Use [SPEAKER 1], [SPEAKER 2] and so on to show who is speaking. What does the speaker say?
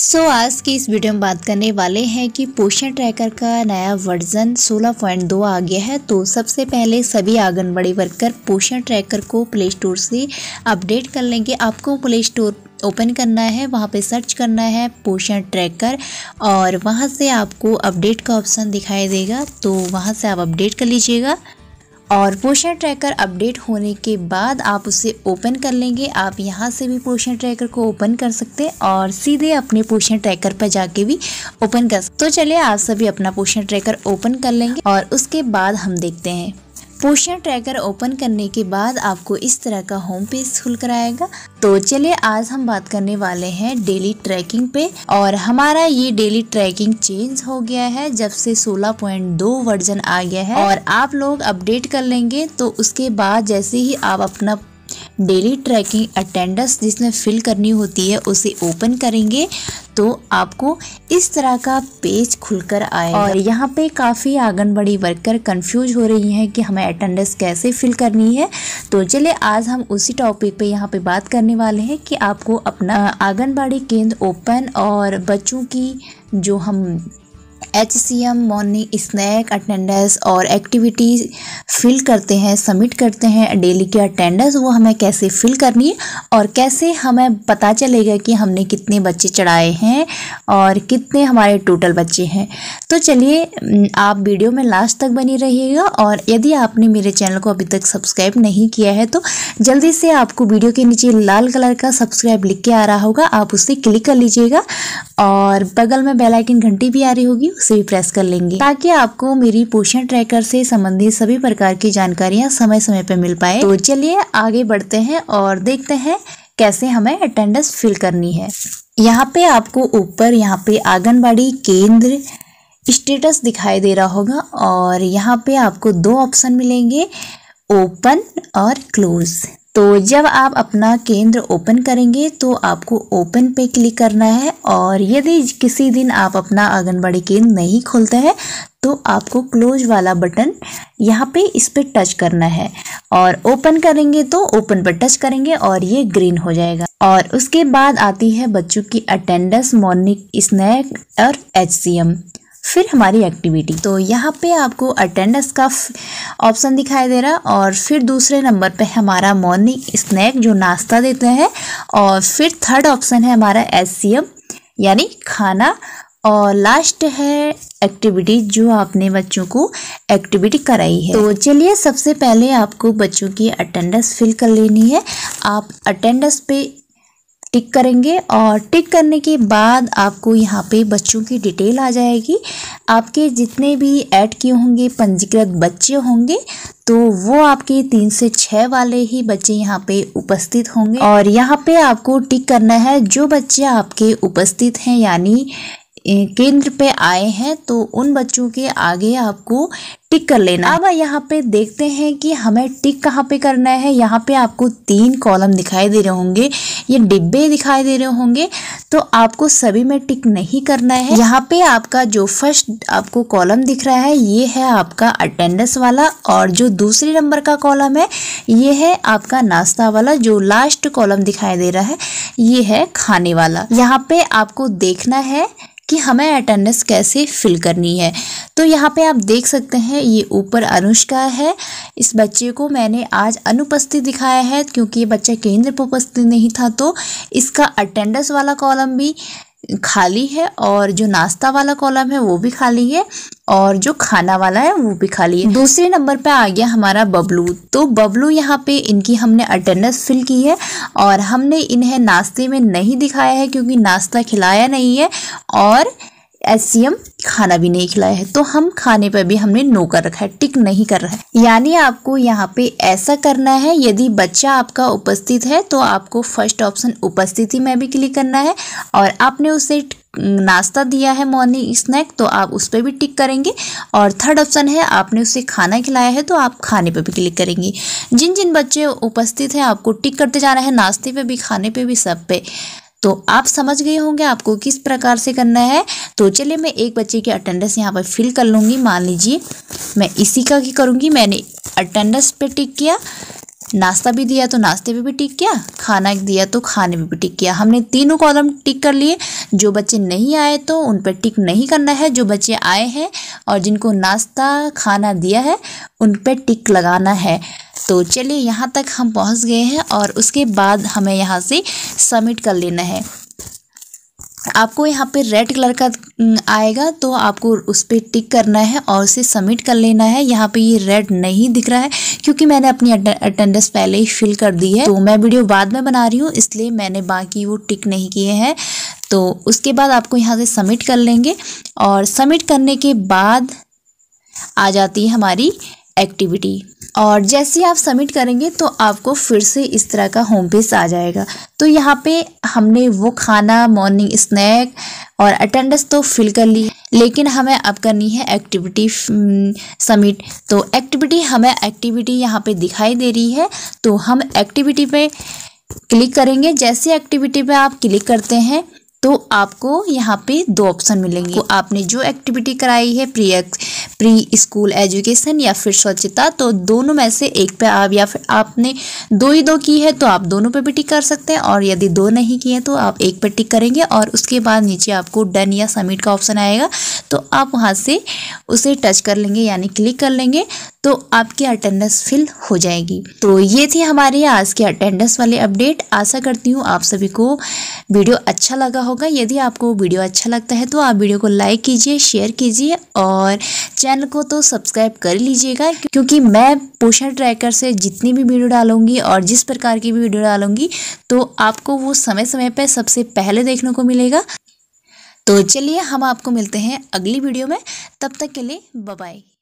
[SPEAKER 1] सो so, आज की इस वीडियो में बात करने वाले हैं कि पोषण ट्रैकर का नया वर्जन 16.2 आ गया है तो सबसे पहले सभी आंगनबाड़ी वर्कर पोषण ट्रैकर को प्ले स्टोर से अपडेट कर लेंगे आपको प्ले स्टोर ओपन करना है वहाँ पे सर्च करना है पोषण ट्रैकर और वहाँ से आपको अपडेट का ऑप्शन दिखाई देगा तो वहाँ से आप अपडेट कर लीजिएगा और पोषण ट्रैकर अपडेट होने के बाद आप उसे ओपन कर लेंगे आप यहाँ से भी पोषण ट्रैकर को ओपन कर सकते हैं और सीधे अपने पोषण ट्रैकर पर जाके भी ओपन कर सकते तो चलिए आप सभी अपना पोषण ट्रैकर ओपन कर लेंगे और उसके बाद हम देखते हैं पोषण ट्रैकर ओपन करने के बाद आपको इस तरह का होम पेज खुल कर आएगा तो चलिए आज हम बात करने वाले हैं डेली ट्रैकिंग पे और हमारा ये डेली ट्रैकिंग चेंज हो गया है जब से 16.2 वर्जन आ गया है और आप लोग अपडेट कर लेंगे तो उसके बाद जैसे ही आप अपना डेली ट्रैकिंग अटेंडेंस जिसमें फिल करनी होती है उसे ओपन करेंगे तो आपको इस तरह का पेज खुलकर आएगा और यहाँ पे काफ़ी आंगनबाड़ी वर्कर कंफ्यूज हो रही हैं कि हमें अटेंडेंस कैसे फिल करनी है तो चलिए आज हम उसी टॉपिक पे यहाँ पे बात करने वाले हैं कि आपको अपना आंगनबाड़ी केंद्र ओपन और बच्चों की जो हम H C M morning snack attendance और एक्टिविटी फिल करते हैं सबमिट करते हैं डेली के अटेंडेंस वो हमें कैसे फिल करनी है और कैसे हमें पता चलेगा कि हमने कितने बच्चे चढ़ाए हैं और कितने हमारे टोटल बच्चे हैं तो चलिए आप वीडियो में लास्ट तक बनी रहिएगा और यदि आपने मेरे चैनल को अभी तक सब्सक्राइब नहीं किया है तो जल्दी से आपको वीडियो के नीचे लाल कलर का सब्सक्राइब लिख के आ रहा होगा आप उसे क्लिक कर लीजिएगा और बगल में बेलाइकिन घंटी भी आ रही होगी उस से भी प्रेस कर लेंगे ताकि आपको मेरी पोषण ट्रैकर से संबंधित सभी प्रकार की जानकारियाँ समय समय पर मिल पाए तो चलिए आगे बढ़ते हैं और देखते हैं कैसे हमें अटेंडेंस फिल करनी है यहाँ पे आपको ऊपर यहाँ पे आंगनबाड़ी केंद्र स्टेटस दिखाई दे रहा होगा और यहाँ पे आपको दो ऑप्शन मिलेंगे ओपन और क्लोज तो जब आप अपना केंद्र ओपन करेंगे तो आपको ओपन पे क्लिक करना है और यदि किसी दिन आप अपना आंगनबाड़ी केंद्र नहीं खोलते हैं तो आपको क्लोज वाला बटन यहाँ पे इस पर टच करना है और ओपन करेंगे तो ओपन पर टच करेंगे और ये ग्रीन हो जाएगा और उसके बाद आती है बच्चों की अटेंडेंस मॉर्निंग स्नैक और एच फिर हमारी एक्टिविटी तो यहाँ पे आपको अटेंडेंस का ऑप्शन दिखाई दे रहा और फिर दूसरे नंबर पे हमारा मॉर्निंग स्नैक जो नाश्ता देते हैं और फिर थर्ड ऑप्शन है हमारा एस यानी खाना और लास्ट है एक्टिविटी जो आपने बच्चों को एक्टिविटी कराई है तो चलिए सबसे पहले आपको बच्चों की अटेंडेंस फिल कर लेनी है आप अटेंडेंस पे टिक करेंगे और टिक करने के बाद आपको यहाँ पे बच्चों की डिटेल आ जाएगी आपके जितने भी ऐड किए होंगे पंजीकृत बच्चे होंगे तो वो आपके तीन से छः वाले ही बच्चे यहाँ पे उपस्थित होंगे और यहाँ पे आपको टिक करना है जो बच्चे आपके उपस्थित हैं यानी केंद्र पे आए हैं तो उन बच्चों के आगे आपको टिक कर लेना अब यहाँ पे देखते हैं कि हमें टिक कहाँ पे करना है यहाँ पे आपको तीन कॉलम दिखाई दे रहे होंगे ये डिब्बे दिखाई दे रहे होंगे तो आपको सभी में टिक नहीं करना है यहाँ पे आपका जो फर्स्ट आपको कॉलम दिख रहा है ये है आपका अटेंडेंस वाला और जो दूसरे नंबर का कॉलम है ये है आपका नाश्ता वाला जो लास्ट कॉलम दिखाई दे रहा है ये है खाने वाला यहाँ पे आपको देखना है कि हमें अटेंडेंस कैसे फिल करनी है तो यहाँ पे आप देख सकते हैं ये ऊपर अनुष्का है इस बच्चे को मैंने आज अनुपस्थित दिखाया है क्योंकि ये बच्चा केंद्र पर उपस्थित नहीं था तो इसका अटेंडेंस वाला कॉलम भी खाली है और जो नाश्ता वाला कॉलम है वो भी खाली है और जो खाना वाला है वो भी खाली है दूसरे नंबर पे आ गया हमारा बबलू तो बबलू यहाँ पे इनकी हमने अटेंडेंस फिल की है और हमने इन्हें नाश्ते में नहीं दिखाया है क्योंकि नाश्ता खिलाया नहीं है और एस सी एम खाना भी नहीं खिलाया है तो हम खाने पर भी हमने नो कर रखा है टिक नहीं कर रहा है यानी आपको यहाँ पे ऐसा करना है यदि बच्चा आपका उपस्थित है तो आपको फर्स्ट ऑप्शन उपस्थिति में भी क्लिक करना है और आपने उसे नाश्ता दिया है मॉर्निंग स्नैक तो आप उस पर भी टिक करेंगे और थर्ड ऑप्शन है आपने उसे खाना खिलाया है तो आप खाने पर भी क्लिक करेंगे जिन जिन बच्चे उपस्थित हैं आपको टिक करते जाना है नाश्ते पर भी खाने पर भी सब पे तो आप समझ गए होंगे आपको किस प्रकार से करना है तो चलिए मैं एक बच्चे की अटेंडेंस यहाँ पर फिल कर लूँगी मान लीजिए मैं इसी का ही करूँगी मैंने अटेंडेंस पे टिक किया नाश्ता भी दिया तो नाश्ते पे भी टिक किया खाना दिया तो खाने पे भी टिक किया हमने तीनों कॉलम टिक कर लिए जो बच्चे नहीं आए तो उन पर टिक नहीं करना है जो बच्चे आए हैं और जिनको नाश्ता खाना दिया है उन पर टिक लगाना है तो चलिए यहाँ तक हम पहुँच गए हैं और उसके बाद हमें यहाँ से सबमिट कर लेना है आपको यहाँ पे रेड कलर का हम्म, आएगा तो आपको उस पर टिक करना है और उसे सबमिट कर लेना है यहाँ पे ये रेड नहीं दिख रहा है क्योंकि मैंने अपनी अटेंडेंस पहले ही फिल कर दी है तो मैं वीडियो बाद में बना रही हूँ इसलिए मैंने बाकी वो टिक नहीं किए हैं तो उसके बाद आपको यहाँ से सबमिट कर लेंगे और सबमिट करने के बाद आ जाती है हमारी एक्टिविटी और जैसे ही आप सबमिट करेंगे तो आपको फिर से इस तरह का होम पेज आ जाएगा तो यहाँ पे हमने वो खाना मॉर्निंग स्नैक और अटेंडेंस तो फिल कर ली लेकिन हमें अब करनी है एक्टिविटी हम्म, सबमिट तो एक्टिविटी हमें एक्टिविटी यहाँ पे दिखाई दे रही है तो हम एक्टिविटी पे क्लिक करेंगे जैसे एक्टिविटी पे आप क्लिक करते हैं तो आपको यहाँ पे दो ऑप्शन मिलेंगे तो आपने जो एक्टिविटी कराई है प्री प्री स्कूल एजुकेशन या फिर स्वच्छता तो दोनों में से एक पे आप या फिर आपने दो ही दो की है तो आप दोनों पे भी टिक कर सकते हैं और यदि दो नहीं की है तो आप एक पे टिक करेंगे और उसके बाद नीचे आपको डन या सबमिट का ऑप्शन आएगा तो आप वहाँ से उसे टच कर लेंगे यानी क्लिक कर लेंगे तो आपकी अटेंडेंस फिल हो जाएगी तो ये थी हमारे आज के अटेंडेंस वाले अपडेट आशा करती हूँ आप सभी को वीडियो अच्छा लगा होगा यदि आपको वीडियो अच्छा लगता है तो आप वीडियो को लाइक कीजिए शेयर कीजिए और चैनल को तो सब्सक्राइब कर लीजिएगा क्योंकि मैं पोषण ट्रैकर से जितनी भी वीडियो डालूंगी और जिस प्रकार की भी वीडियो डालूंगी तो आपको वो समय समय पर सबसे पहले देखने को मिलेगा तो चलिए हम आपको मिलते हैं अगली वीडियो में तब तक के लिए बाय